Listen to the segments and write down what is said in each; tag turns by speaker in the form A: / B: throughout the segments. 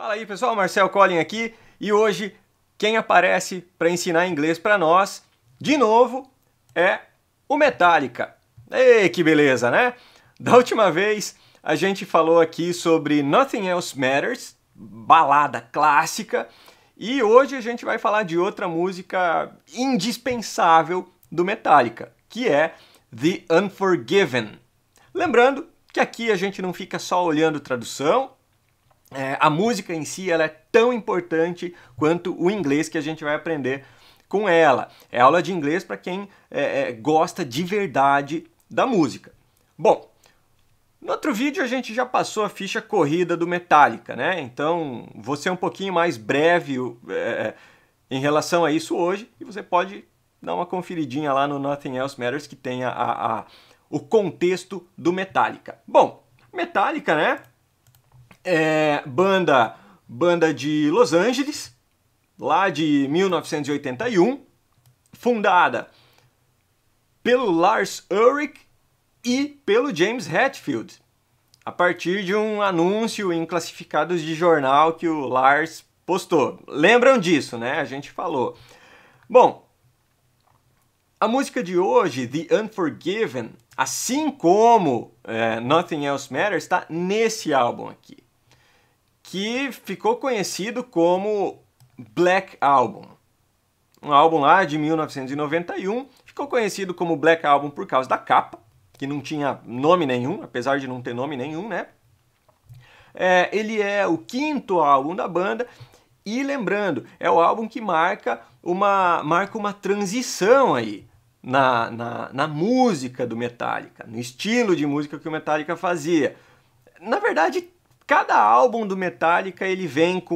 A: Fala aí pessoal, Marcel Collin aqui e hoje quem aparece para ensinar inglês para nós, de novo, é o Metallica. Ei, que beleza, né? Da última vez a gente falou aqui sobre Nothing Else Matters, balada clássica, e hoje a gente vai falar de outra música indispensável do Metallica, que é The Unforgiven. Lembrando que aqui a gente não fica só olhando tradução, é, a música em si ela é tão importante quanto o inglês que a gente vai aprender com ela. É aula de inglês para quem é, é, gosta de verdade da música. Bom, no outro vídeo a gente já passou a ficha corrida do Metallica, né? Então vou ser um pouquinho mais breve é, é, em relação a isso hoje e você pode dar uma conferidinha lá no Nothing Else Matters que tem a, a o contexto do Metallica. Bom, Metallica, né? é, banda, banda de Los Angeles, lá de 1981, fundada pelo Lars Ulrich e pelo James Hetfield, a partir de um anúncio em classificados de jornal que o Lars postou. Lembram disso, né? A gente falou. Bom, a música de hoje, The Unforgiven, assim como é, Nothing Else Matters, está nesse álbum aqui que ficou conhecido como Black Album. Um álbum lá de 1991, ficou conhecido como Black Album por causa da capa, que não tinha nome nenhum, apesar de não ter nome nenhum, né? É, ele é o quinto álbum da banda e lembrando, é o álbum que marca uma, marca uma transição aí na, na, na, música do Metallica, no estilo de música que o Metallica fazia. Na verdade, Cada álbum do Metallica ele vem com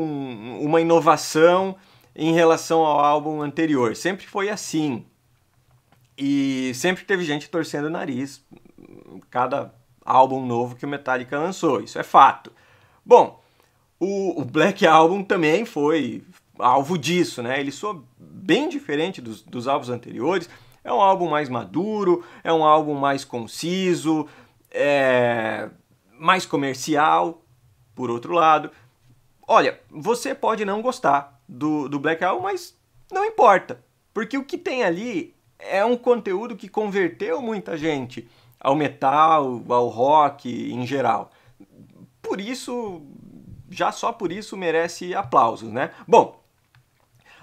A: uma inovação em relação ao álbum anterior. Sempre foi assim. E sempre teve gente torcendo o nariz cada álbum novo que o Metallica lançou. Isso é fato. Bom, o, o Black Album também foi alvo disso, né? Ele soa bem diferente dos, dos álbuns anteriores. É um álbum mais maduro, é um álbum mais conciso, é mais comercial, por outro lado, olha, você pode não gostar do, do Black Owl, mas não importa, porque o que tem ali é um conteúdo que converteu muita gente ao metal, ao rock em geral. Por isso, já só por isso merece aplausos, né? Bom,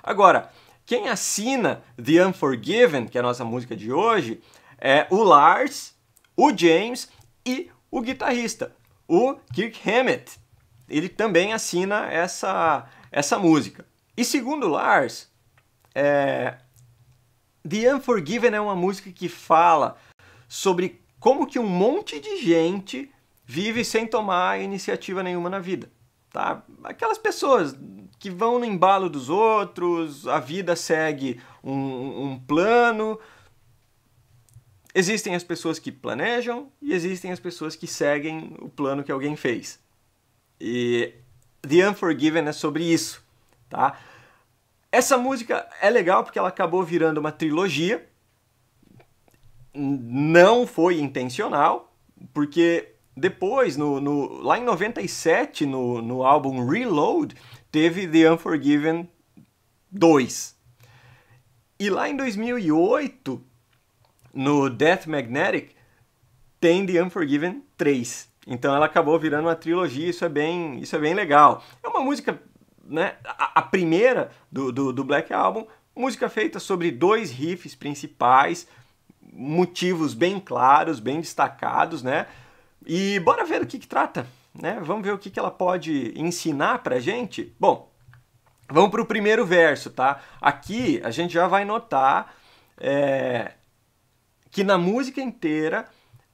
A: agora, quem assina The Unforgiven, que é a nossa música de hoje, é o Lars, o James e o guitarrista, o Kirk Hammett ele também assina essa, essa música. E segundo Lars, é, The Unforgiven é uma música que fala sobre como que um monte de gente vive sem tomar iniciativa nenhuma na vida. Tá? Aquelas pessoas que vão no embalo dos outros, a vida segue um, um plano. Existem as pessoas que planejam e existem as pessoas que seguem o plano que alguém fez. E The Unforgiven é sobre isso, tá? Essa música é legal porque ela acabou virando uma trilogia. Não foi intencional, porque depois, no, no, lá em 97, no, no álbum Reload, teve The Unforgiven 2. E lá em 2008, no Death Magnetic, tem The Unforgiven 3. Então ela acabou virando uma trilogia, isso é bem, isso é bem legal. É uma música, né, a, a primeira do, do, do Black Album, música feita sobre dois riffs principais, motivos bem claros, bem destacados, né? E bora ver o que, que trata, né? Vamos ver o que, que ela pode ensinar pra gente? Bom, vamos pro primeiro verso, tá? Aqui a gente já vai notar é, que na música inteira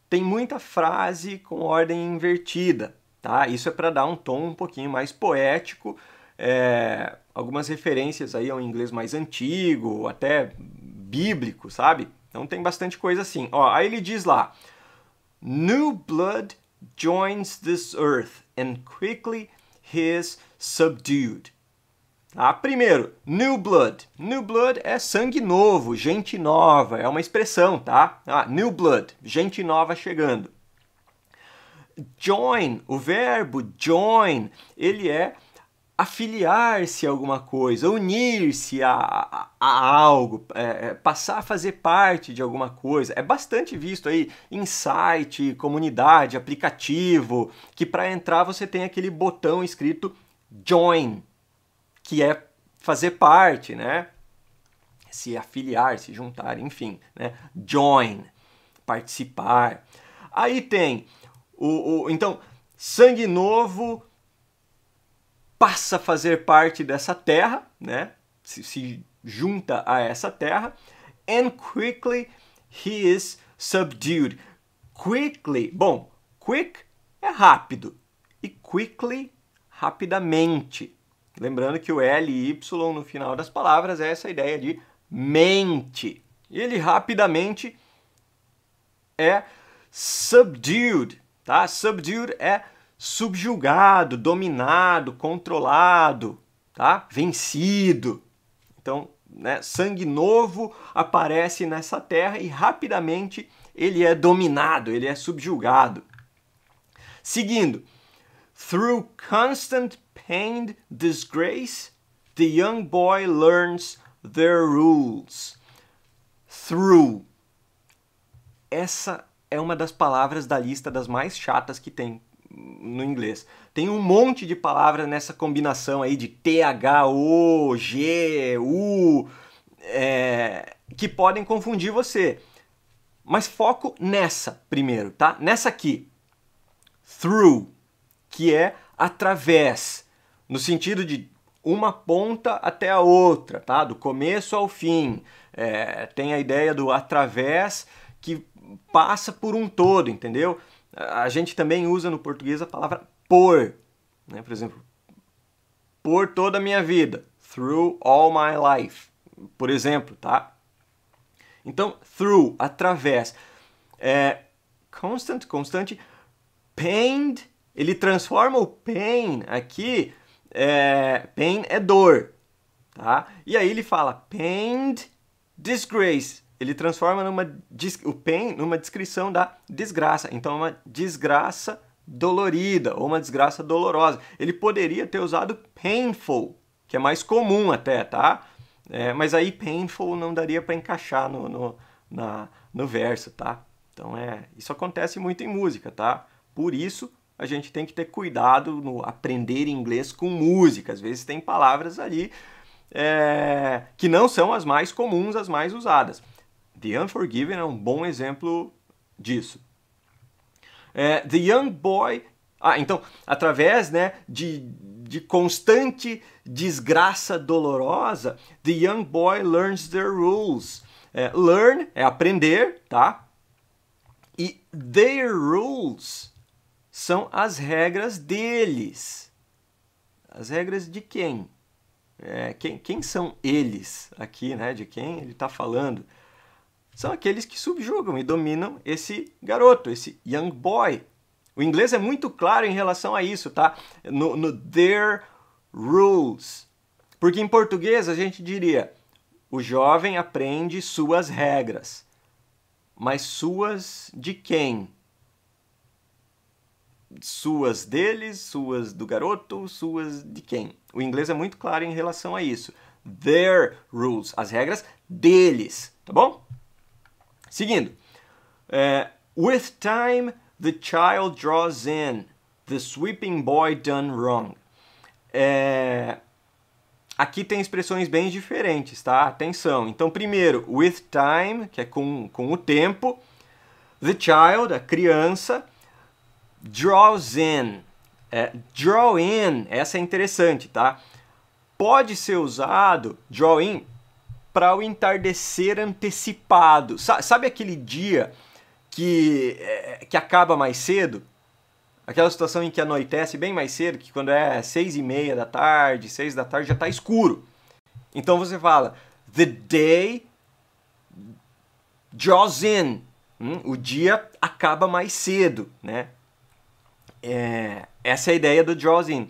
A: tem muita frase com ordem invertida, tá? Isso é para dar um tom um pouquinho mais poético, é, algumas referências aí ao inglês mais antigo, até bíblico, sabe? Então tem bastante coisa assim. Ó, aí ele diz lá: New blood joins this earth and quickly he is subdued. Ah, primeiro, new blood. New blood é sangue novo, gente nova, é uma expressão, tá? Ah, new blood, gente nova chegando. Join, o verbo join, ele é afiliar-se a alguma coisa, unir-se a, a, a, algo, é, é passar a fazer parte de alguma coisa. É bastante visto aí em site, comunidade, aplicativo, que para entrar você tem aquele botão escrito join que é fazer parte, né? Se afiliar, se juntar, enfim, né? Join, participar. Aí tem o, o então sangue novo passa a fazer parte dessa terra, né? Se, se junta a essa terra. And quickly he is subdued. Quickly, bom, quick é rápido e quickly rapidamente. Lembrando que o L e Y no final das palavras é essa ideia de mente. Ele rapidamente é subdued, tá? Subdued é subjugado, dominado, controlado, tá? Vencido. Então, né, sangue novo aparece nessa terra e rapidamente ele é dominado, ele é subjugado. Seguindo, Through constant pained disgrace, the young boy learns their rules. Through. Essa é uma das palavras da lista das mais chatas que tem no inglês. Tem um monte de palavras nessa combinação aí de T, H, O, G, U, é, que podem confundir você. Mas foco nessa primeiro, tá? Nessa aqui. Through que é através, no sentido de uma ponta até a outra, tá? Do começo ao fim. É, tem a ideia do através que passa por um todo, entendeu? A gente também usa no português a palavra por, né? Por exemplo, por toda a minha vida, through all my life, por exemplo, tá? Então, through, através. É, constant, constante, pained ele transforma o pain aqui, é, pain é dor, tá? E aí ele fala pained disgrace. Ele transforma numa, o pain numa descrição da desgraça. Então, é uma desgraça dolorida ou uma desgraça dolorosa. Ele poderia ter usado painful, que é mais comum até, tá? É, mas aí painful não daria para encaixar no, no, na, no verso, tá? Então é, isso acontece muito em música, tá? Por isso a gente tem que ter cuidado no aprender inglês com música. Às vezes tem palavras ali é, que não são as mais comuns, as mais usadas. The Unforgiven é um bom exemplo disso. É, the Young Boy. Ah, então, através né, de, de constante desgraça dolorosa, The Young Boy learns the rules. É, learn é aprender, tá? E their rules são as regras deles. As regras de quem? É, quem, quem são eles aqui, né? De quem ele está falando? São aqueles que subjugam e dominam esse garoto, esse young boy. O inglês é muito claro em relação a isso, tá? No, no their rules. Porque em português a gente diria: o jovem aprende suas regras. Mas suas de quem? suas deles, suas do garoto, suas de quem. O inglês é muito claro em relação a isso. Their rules, as regras deles, tá bom? Seguindo. É, With time, the child draws in. The sweeping boy done wrong. É, aqui tem expressões bem diferentes, tá? Atenção. Então, primeiro, with time, que é com, com o tempo. The child, a criança draws in. É, draw in, essa é interessante, tá? Pode ser usado, draw in, para o entardecer antecipado. Sabe aquele dia que, é, que acaba mais cedo? Aquela situação em que anoitece bem mais cedo, que quando é seis e meia da tarde, seis da tarde, já está escuro. Então você fala, the day draws in. Hum? O dia acaba mais cedo, né? É, essa é a ideia do draws in.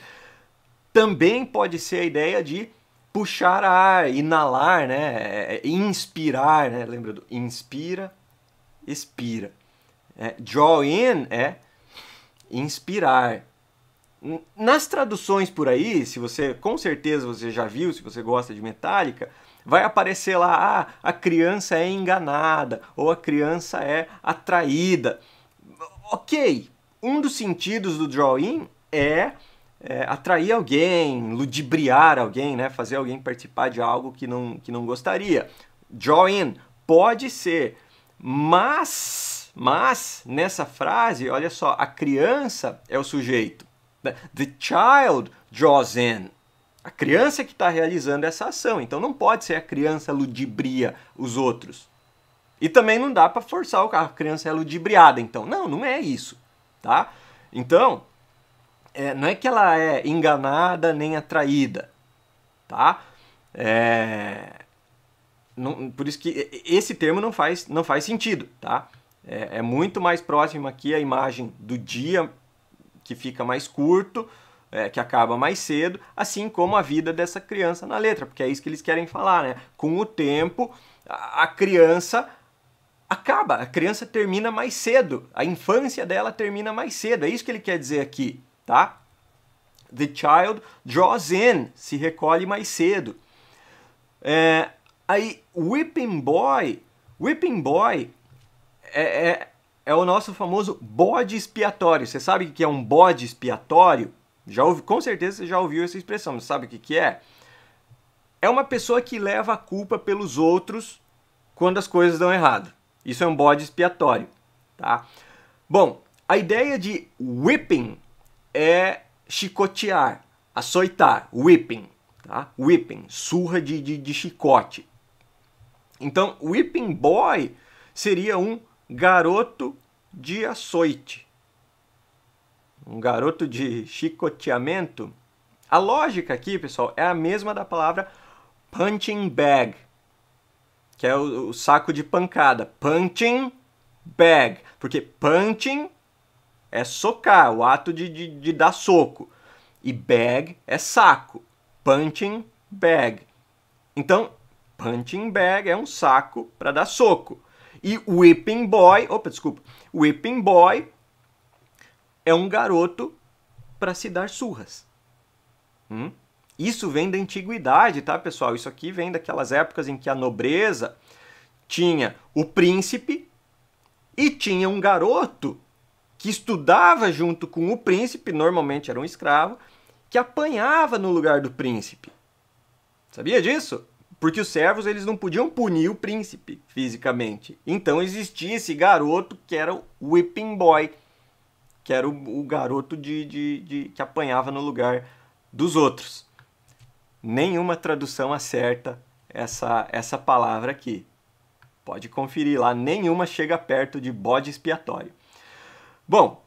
A: Também pode ser a ideia de puxar ar, inalar, né? É, é, inspirar, né? Lembra do inspira, expira. É, draw in é inspirar. Nas traduções por aí, se você com certeza você já viu, se você gosta de metálica, vai aparecer lá ah, a criança é enganada ou a criança é atraída. OK, um dos sentidos do drawing é, é, atrair alguém, ludibriar alguém, né? fazer alguém participar de algo que não, que não gostaria. Drawing pode ser, mas, mas nessa frase, olha só, a criança é o sujeito. The child draws in. A criança que está realizando essa ação. Então não pode ser a criança ludibria os outros. E também não dá para forçar o a criança é ludibriada. Então, não, não é isso tá? Então, é, não é que ela é enganada nem atraída, tá? É, não, por isso que esse termo não faz, não faz sentido, tá? É, é muito mais próximo aqui a imagem do dia que fica mais curto, é, que acaba mais cedo, assim como a vida dessa criança na letra, porque é isso que eles querem falar, né? Com o tempo, a criança acaba, a criança termina mais cedo, a infância dela termina mais cedo. É isso que ele quer dizer aqui, tá? The child draws in, se recolhe mais cedo. É, aí, whipping boy, whipping boy é, é, é o nosso famoso bode expiatório. Você sabe o que é um bode expiatório? Já ouvi, com certeza você já ouviu essa expressão, você sabe o que, que é? É uma pessoa que leva a culpa pelos outros quando as coisas dão errado. Isso é um bode expiatório, tá? Bom, a ideia de whipping é chicotear, açoitar, whipping, tá? Whipping, surra de, de, de chicote. Então, whipping boy seria um garoto de açoite. Um garoto de chicoteamento. A lógica aqui, pessoal, é a mesma da palavra punching bag, que é o, o saco de pancada. Punching bag. Porque punching é socar, o ato de, de, de dar soco. E bag é saco. Punching bag. Então, punching bag é um saco para dar soco. E whipping boy, opa, desculpa. Whipping boy é um garoto para se dar surras. Hum? Isso vem da antiguidade, tá, pessoal? Isso aqui vem daquelas épocas em que a nobreza tinha o príncipe e tinha um garoto que estudava junto com o príncipe, normalmente era um escravo, que apanhava no lugar do príncipe. Sabia disso? Porque os servos eles não podiam punir o príncipe fisicamente. Então existia esse garoto que era o whipping boy, que era o, o garoto de, de, de, que apanhava no lugar dos outros nenhuma tradução acerta essa, essa palavra aqui. Pode conferir lá, nenhuma chega perto de bode expiatório. Bom,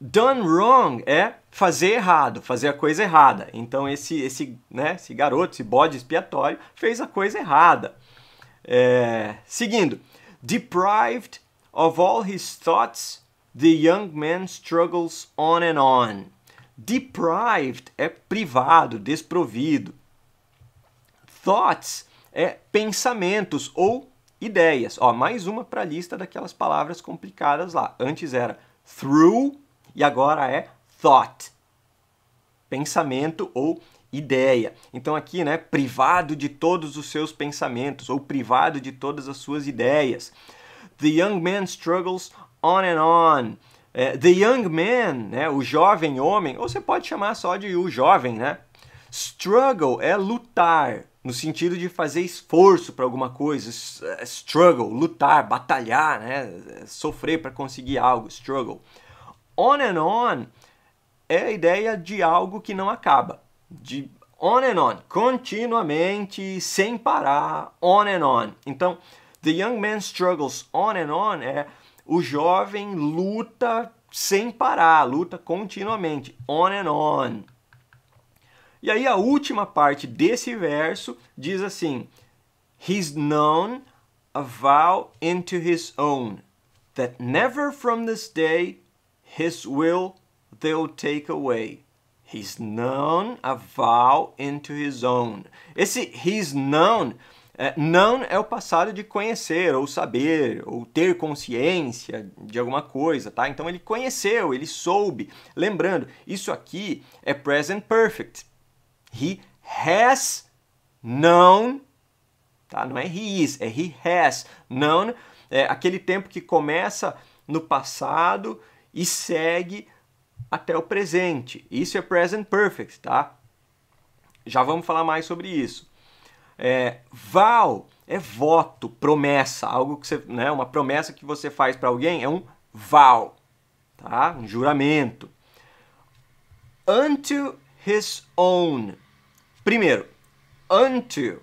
A: done wrong é fazer errado, fazer a coisa errada. Então esse esse, né, esse garoto, esse bode expiatório fez a coisa errada. É, seguindo, deprived of all his thoughts, the young man struggles on and on. Deprived é privado, desprovido. Thoughts é pensamentos ou ideias. Ó, mais uma para a lista daquelas palavras complicadas lá. Antes era through e agora é thought. Pensamento ou ideia. Então aqui, né, privado de todos os seus pensamentos ou privado de todas as suas ideias. The young man struggles on and on é, The Young Man, né, o jovem homem, ou você pode chamar só de o jovem, né? Struggle é lutar, no sentido de fazer esforço para alguma coisa. É, struggle, lutar, batalhar, né? É, sofrer para conseguir algo, struggle. On and on é a ideia de algo que não acaba. De on and on, continuamente, sem parar, on and on. Então, The Young Man Struggles On and On é o jovem luta sem parar, luta continuamente, on and on. E aí a última parte desse verso diz assim: He's known a vow into his own, that never from this day his will they'll take away. He's known a vow into his own. Esse he's known é, não é o passado de conhecer ou saber ou ter consciência de alguma coisa, tá? Então ele conheceu, ele soube. Lembrando, isso aqui é present perfect. He has known, tá? Não é he is, é he has known. É aquele tempo que começa no passado e segue até o presente. Isso é present perfect, tá? Já vamos falar mais sobre isso. É, vow é voto, promessa, algo que você, né, uma promessa que você faz para alguém é um vow, tá? Um juramento. Unto his own. Primeiro, unto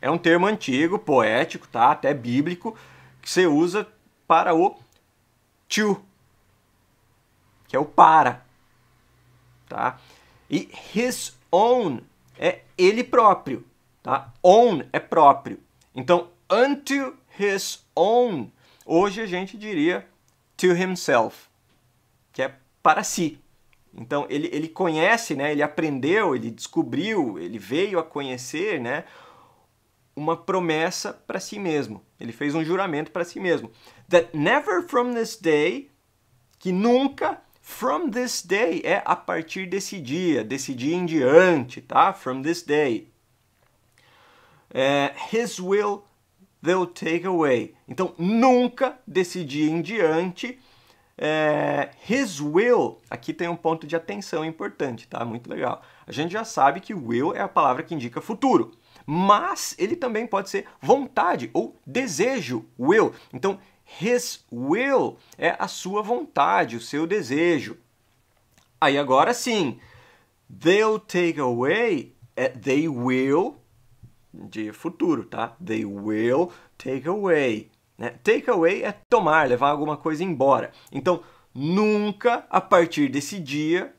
A: é um termo antigo, poético, tá? Até bíblico, que você usa para o to, que é o para, tá? E his own é ele próprio. Tá? Own é próprio. Então, unto his own. Hoje a gente diria to himself, que é para si. Então, ele, ele conhece, né? ele aprendeu, ele descobriu, ele veio a conhecer né? uma promessa para si mesmo. Ele fez um juramento para si mesmo. That never from this day, que nunca From this day é a partir desse dia, desse dia em diante, tá? From this day é, His will they'll take away. Então, nunca decidir em diante. É, his will, aqui tem um ponto de atenção importante, tá? Muito legal. A gente já sabe que will é a palavra que indica futuro, mas ele também pode ser vontade ou desejo, will. Então, his will é a sua vontade, o seu desejo. Aí agora sim, they'll take away, é, they will de futuro, tá? They will take away. Né? Take away é tomar, levar alguma coisa embora. Então, nunca a partir desse dia,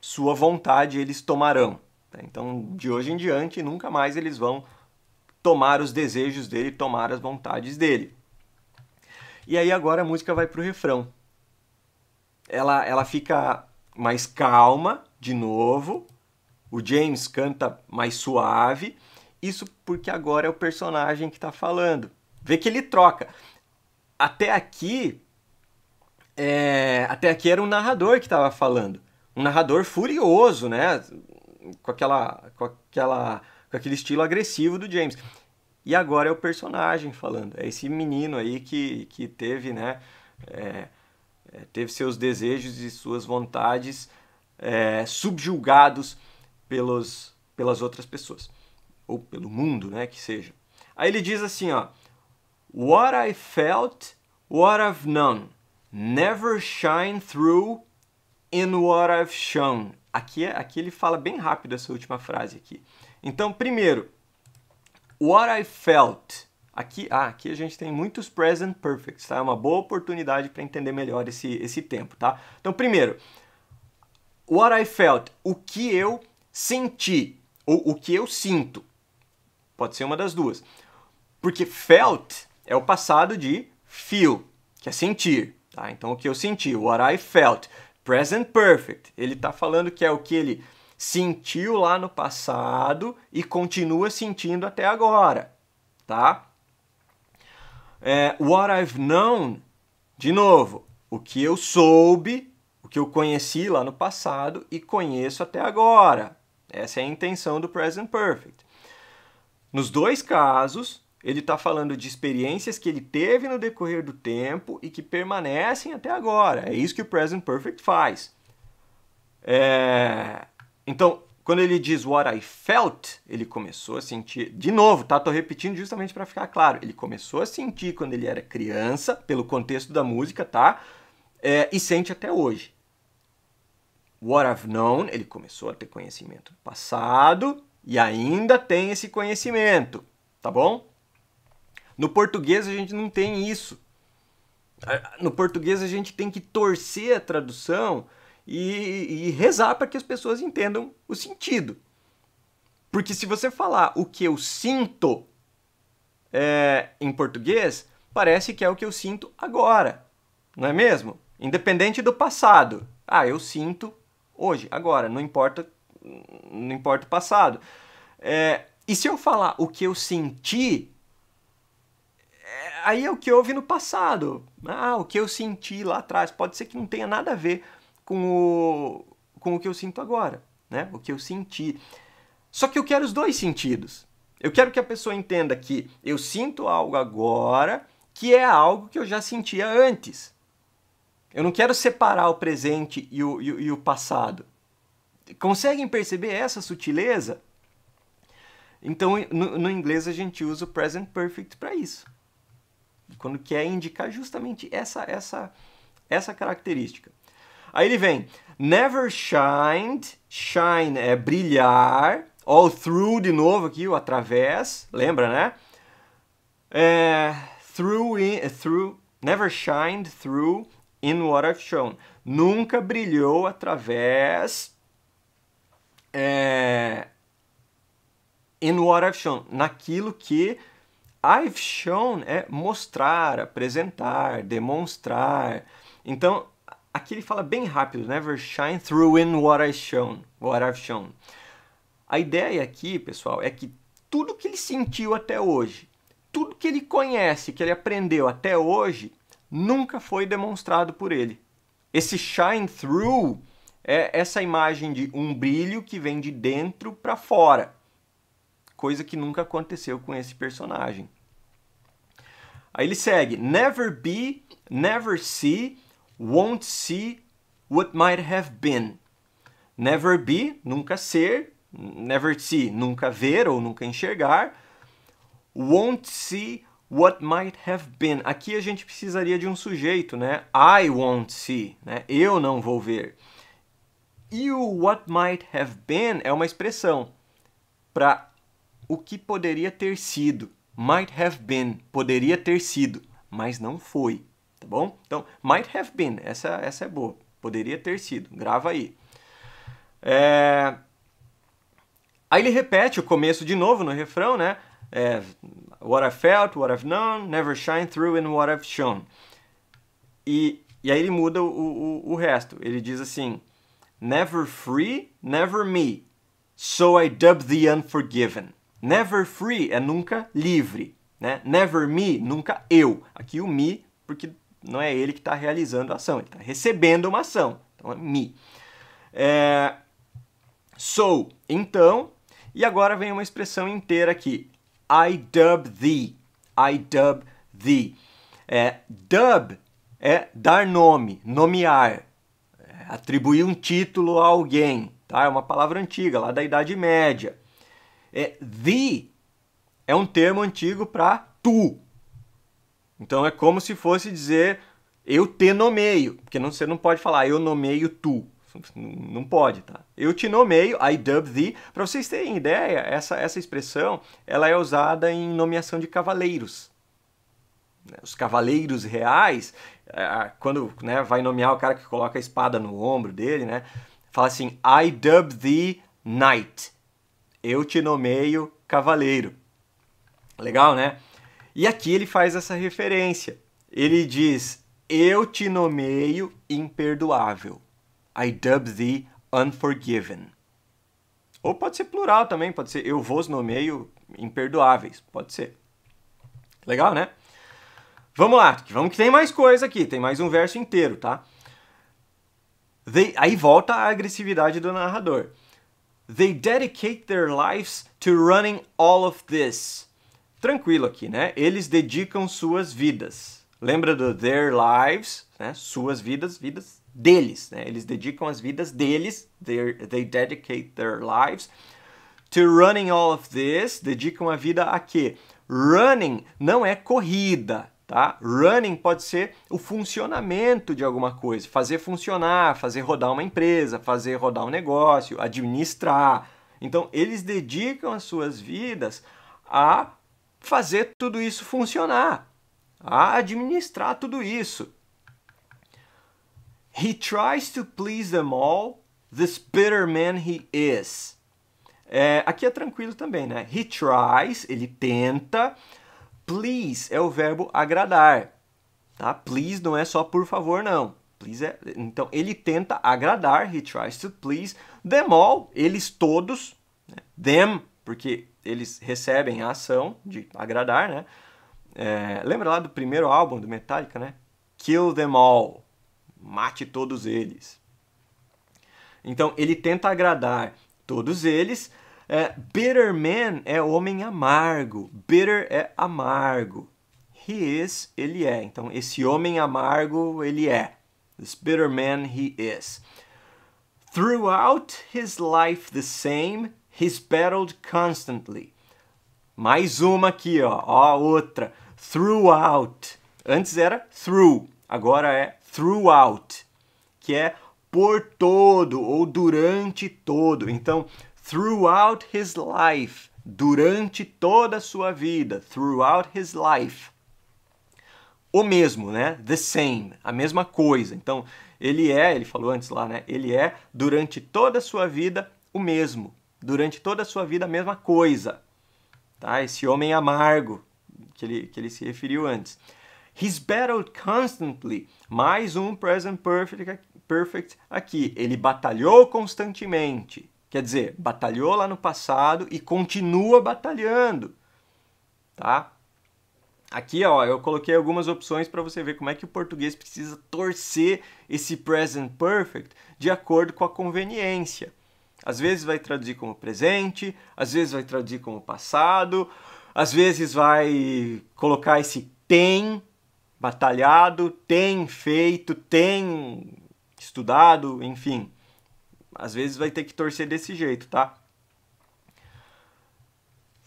A: sua vontade eles tomarão. Tá? Então, de hoje em diante, nunca mais eles vão tomar os desejos dele, tomar as vontades dele. E aí agora a música vai pro refrão. Ela, ela fica mais calma de novo. O James canta mais suave isso porque agora é o personagem que está falando. Vê que ele troca. Até aqui, é, até aqui era um narrador que estava falando. Um narrador furioso, né? Com, aquela, com, aquela, com aquele estilo agressivo do James. E agora é o personagem falando. É esse menino aí que, que teve, né? É, é teve seus desejos e suas vontades é, subjugados pelos, pelas outras pessoas ou pelo mundo, né, que seja. Aí ele diz assim, ó: What I felt, what I've known, never shine through in what I've shown. Aqui, é, aqui ele fala bem rápido essa última frase aqui. Então, primeiro, what I felt. Aqui, ah, aqui a gente tem muitos present perfects, tá? É uma boa oportunidade para entender melhor esse, esse tempo, tá? Então, primeiro, what I felt, o que eu senti, ou o que eu sinto. Pode ser uma das duas. Porque felt é o passado de feel, que é sentir. Tá? Então, o que eu senti, what I felt. Present perfect. Ele está falando que é o que ele sentiu lá no passado e continua sentindo até agora. Tá? É, what I've known, de novo, o que eu soube, o que eu conheci lá no passado e conheço até agora. Essa é a intenção do present perfect. Nos dois casos, ele está falando de experiências que ele teve no decorrer do tempo e que permanecem até agora. É isso que o Present Perfect faz. É... Então, quando ele diz what I felt, ele começou a sentir. De novo, tá? Tô repetindo justamente para ficar claro. Ele começou a sentir quando ele era criança, pelo contexto da música, tá? É, e sente até hoje. What I've known, ele começou a ter conhecimento do passado e ainda tem esse conhecimento, tá bom? No português a gente não tem isso. No português a gente tem que torcer a tradução e, e rezar para que as pessoas entendam o sentido. Porque se você falar o que eu sinto é, em português, parece que é o que eu sinto agora, não é mesmo? Independente do passado. Ah, eu sinto hoje, agora, não importa não importa o passado. É, e se eu falar o que eu senti, é, aí é o que houve no passado. Ah, o que eu senti lá atrás. Pode ser que não tenha nada a ver com o, com o que eu sinto agora, né? O que eu senti. Só que eu quero os dois sentidos. Eu quero que a pessoa entenda que eu sinto algo agora que é algo que eu já sentia antes. Eu não quero separar o presente e o, e, e o passado. Conseguem perceber essa sutileza? Então, no, no inglês a gente usa o present perfect para isso. Quando quer indicar justamente essa essa essa característica. Aí ele vem: never shined, shine é brilhar, all through de novo aqui, o através, lembra, né? É, through, in, é, through, never shined through in what I've shown. Nunca brilhou através é, in what I've shown, naquilo que I've shown é mostrar, apresentar, demonstrar. Então, aqui ele fala bem rápido, never shine through in what I've shown, what I've shown. A ideia aqui, pessoal, é que tudo que ele sentiu até hoje, tudo que ele conhece, que ele aprendeu até hoje, nunca foi demonstrado por ele. Esse shine through é essa imagem de um brilho que vem de dentro para fora, coisa que nunca aconteceu com esse personagem. Aí ele segue: Never be, never see, won't see what might have been. Never be, nunca ser, never see, nunca ver ou nunca enxergar, won't see what might have been. Aqui a gente precisaria de um sujeito, né? I won't see, né? Eu não vou ver. E o what might have been é uma expressão para o que poderia ter sido. Might have been, poderia ter sido, mas não foi, tá bom? Então, might have been, essa, essa é boa, poderia ter sido, grava aí. É... Aí ele repete o começo de novo no refrão, né? É, what I felt, what I've known, never shine through in what I've shown. E, e aí ele muda o, o, o resto. Ele diz assim: Never free, never me. So I dub the unforgiven. Never free é nunca livre, né? Never me, nunca eu. Aqui o me, porque não é ele que está realizando a ação, ele está recebendo uma ação. Então é me. É... So, então, e agora vem uma expressão inteira aqui. I dub thee. I dub thee. É, dub é dar nome, nomear atribuir um título a alguém, tá? É uma palavra antiga, lá da Idade Média. É, the é um termo antigo para tu. Então é como se fosse dizer eu te nomeio, porque não, você não pode falar eu nomeio tu. Não pode, tá? Eu te nomeio, I dub thee. Para vocês terem ideia, essa, essa expressão ela é usada em nomeação de cavaleiros. Né, os cavaleiros reais, é, quando né, vai nomear o cara que coloca a espada no ombro dele, né, fala assim: I dub thee knight. Eu te nomeio cavaleiro. Legal, né? E aqui ele faz essa referência. Ele diz: Eu te nomeio imperdoável. I dub thee unforgiven. Ou pode ser plural também, pode ser eu vos nomeio imperdoáveis, pode ser. Legal, né? Vamos lá, vamos que tem mais coisa aqui, tem mais um verso inteiro, tá? They, aí volta a agressividade do narrador. They dedicate their lives to running all of this. Tranquilo aqui, né? Eles dedicam suas vidas. Lembra do their lives, né? Suas vidas, vidas deles, né? Eles dedicam as vidas deles. They dedicate their lives to running all of this. Dedicam a vida a quê? Running não é corrida, Tá? Running pode ser o funcionamento de alguma coisa, fazer funcionar, fazer rodar uma empresa, fazer rodar um negócio, administrar. Então, eles dedicam as suas vidas a fazer tudo isso funcionar, a administrar tudo isso. He tries to please them all, this bitter man he is. É, aqui é tranquilo também, né? He tries, ele tenta Please é o verbo agradar, tá? Please não é só por favor, não. Please é... Então, ele tenta agradar, he tries to please. Them all, eles todos, né? them, porque eles recebem a ação de agradar, né? É, lembra lá do primeiro álbum do Metallica, né? Kill them all, mate todos eles. Então, ele tenta agradar todos eles, é, bitter man é homem amargo. Bitter é amargo. He is, ele é. Então, esse homem amargo, ele é. This bitter man, he is. Throughout his life the same, he's battled constantly. Mais uma aqui, ó. Ó, outra. Throughout. Antes era through, agora é throughout, que é por todo ou durante todo. Então, throughout his life, durante toda a sua vida, throughout his life. O mesmo, né? The same, a mesma coisa. Então, ele é, ele falou antes lá, né? Ele é durante toda a sua vida o mesmo, durante toda a sua vida a mesma coisa. Tá? Esse homem amargo que ele, que ele se referiu antes. He's battled constantly. Mais um present perfect, perfect aqui. Ele batalhou constantemente. Quer dizer, batalhou lá no passado e continua batalhando, tá? Aqui, ó, eu coloquei algumas opções para você ver como é que o português precisa torcer esse present perfect de acordo com a conveniência. Às vezes vai traduzir como presente, às vezes vai traduzir como passado, às vezes vai colocar esse tem batalhado, tem feito, tem estudado, enfim. Às vezes vai ter que torcer desse jeito, tá?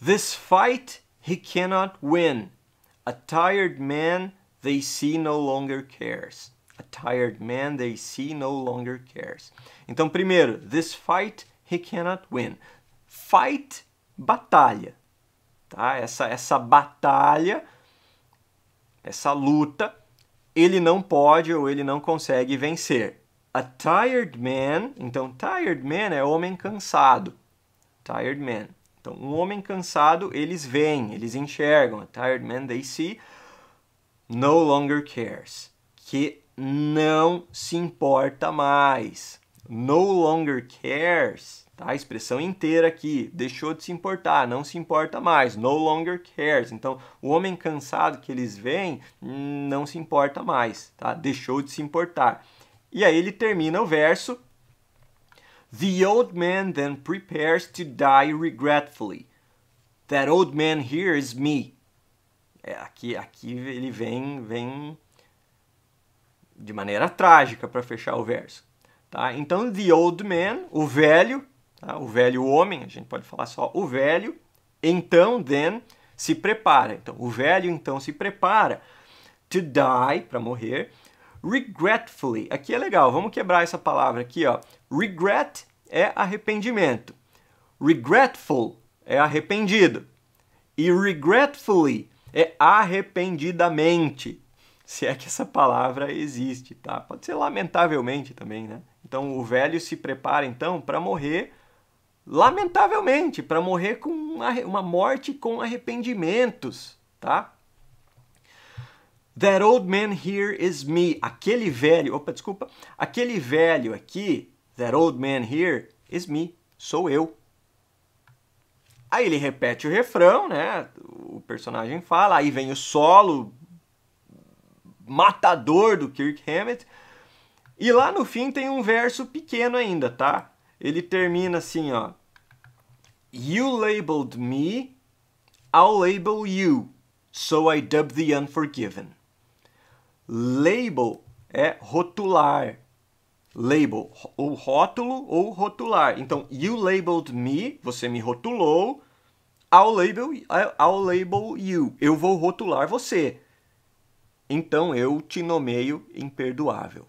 A: This fight he cannot win. A tired man they see no longer cares. A tired man they see no longer cares. Então, primeiro, this fight he cannot win. Fight, batalha. Tá? Essa, essa batalha, essa luta, ele não pode ou ele não consegue vencer. A tired man, então tired man é homem cansado. Tired man. Então, um homem cansado, eles veem, eles enxergam. A tired man they see no longer cares, que não se importa mais. No longer cares, tá? A expressão inteira aqui, deixou de se importar, não se importa mais, no longer cares. Então, o homem cansado que eles veem não se importa mais, tá? Deixou de se importar. E aí ele termina o verso. The old man then prepares to die regretfully. That old man here is me. É, aqui, aqui ele vem, vem de maneira trágica para fechar o verso. Tá? Então, the old man, o velho, tá? o velho homem, a gente pode falar só o velho, então, then, se prepara. Então, o velho então se prepara to die, para morrer, regretfully. Aqui é legal, vamos quebrar essa palavra aqui, ó. Regret é arrependimento. Regretful é arrependido. E regretfully é arrependidamente, se é que essa palavra existe, tá? Pode ser lamentavelmente também, né? Então o velho se prepara então para morrer lamentavelmente, para morrer com uma morte com arrependimentos, tá? That old man here is me. Aquele velho, opa, desculpa. Aquele velho aqui, that old man here is me. Sou eu. Aí ele repete o refrão, né? O personagem fala, aí vem o solo matador do Kirk Hammett. E lá no fim tem um verso pequeno ainda, tá? Ele termina assim, ó. You labeled me, I'll label you. So I dub the unforgiven. Label é rotular. Label, ou rótulo ou rotular. Então, you labeled me, você me rotulou. I'll label, I'll label you, eu vou rotular você. Então, eu te nomeio imperdoável.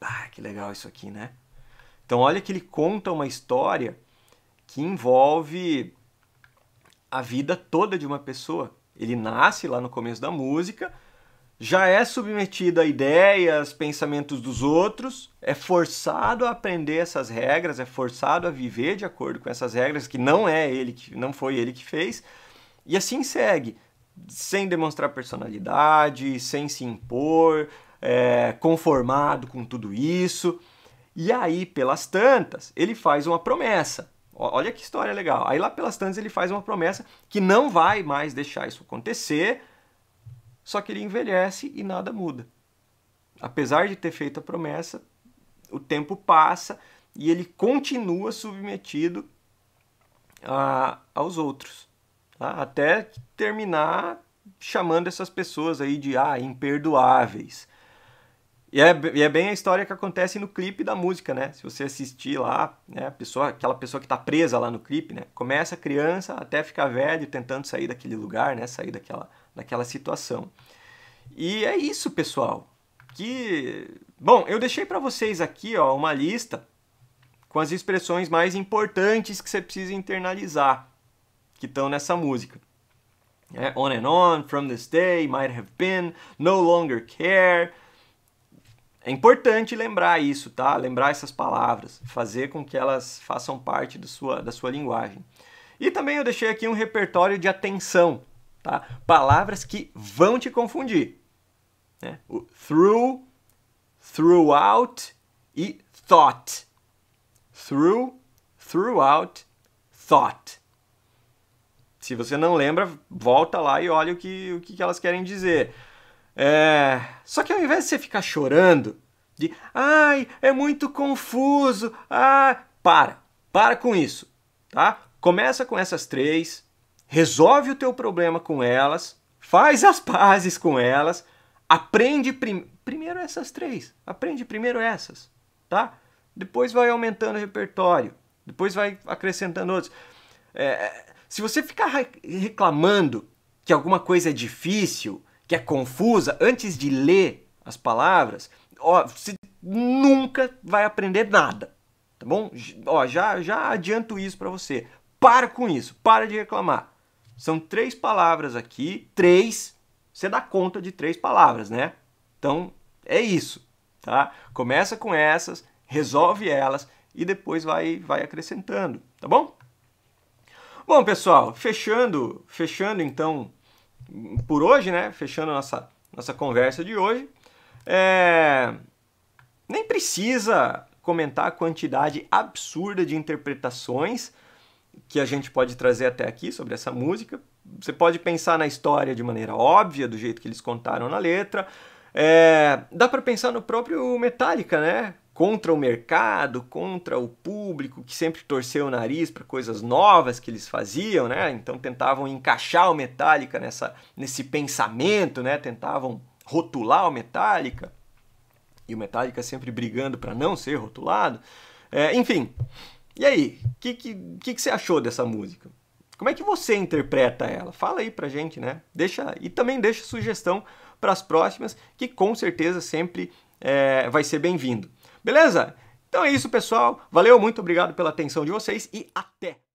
A: Ah, que legal isso aqui, né? Então, olha que ele conta uma história que envolve a vida toda de uma pessoa. Ele nasce lá no começo da música já é submetido a ideias, pensamentos dos outros, é forçado a aprender essas regras, é forçado a viver de acordo com essas regras que não é ele que não foi ele que fez. E assim segue, sem demonstrar personalidade, sem se impor, é, conformado com tudo isso. E aí, pelas tantas, ele faz uma promessa. Olha que história legal. Aí lá pelas tantas ele faz uma promessa que não vai mais deixar isso acontecer só que ele envelhece e nada muda. Apesar de ter feito a promessa, o tempo passa e ele continua submetido a, aos outros, tá? até terminar chamando essas pessoas aí de ah, imperdoáveis. E é, e é, bem a história que acontece no clipe da música, né? Se você assistir lá, né, pessoa, aquela pessoa que está presa lá no clipe, né? Começa criança até ficar velho tentando sair daquele lugar, né? Sair daquela, daquela situação. E é isso, pessoal. Que bom, eu deixei para vocês aqui, ó, uma lista com as expressões mais importantes que você precisa internalizar que estão nessa música. É, on and on, from this day, might have been, no longer care. É importante lembrar isso, tá? Lembrar essas palavras, fazer com que elas façam parte do sua, da sua linguagem. E também eu deixei aqui um repertório de atenção tá? Palavras que vão te confundir. Né? O through, throughout e thought. Through, throughout, thought. Se você não lembra, volta lá e olha o que, o que elas querem dizer. É... Só que ao invés de você ficar chorando, de ai, é muito confuso, ah, para, para com isso, tá? Começa com essas três, resolve o teu problema com elas, faz as pazes com elas, aprende prim primeiro essas três, aprende primeiro essas, tá? Depois vai aumentando o repertório, depois vai acrescentando outros. É, se você ficar reclamando que alguma coisa é difícil, que é confusa, antes de ler as palavras, ó, você nunca vai aprender nada, tá bom? Ó, já, já adianto isso para você. Para com isso, para de reclamar. São três palavras aqui, três. Você dá conta de três palavras, né? Então é isso, tá? Começa com essas, resolve elas e depois vai, vai acrescentando, tá bom? Bom, pessoal, fechando, fechando então por hoje, né? Fechando nossa nossa conversa de hoje, é... nem precisa comentar a quantidade absurda de interpretações que a gente pode trazer até aqui sobre essa música. Você pode pensar na história de maneira óbvia, do jeito que eles contaram na letra. É, dá para pensar no próprio Metallica, né? Contra o mercado, contra o público que sempre torceu o nariz para coisas novas que eles faziam, né? Então tentavam encaixar o Metallica nessa, nesse pensamento, né? Tentavam rotular o Metallica e o Metallica sempre brigando para não ser rotulado. É, enfim, e aí, o que, que, que, que você achou dessa música? Como é que você interpreta ela? Fala aí pra gente, né? Deixa e também deixa sugestão para as próximas, que com certeza sempre é, vai ser bem-vindo. Beleza? Então é isso, pessoal. Valeu, muito obrigado pela atenção de vocês e até!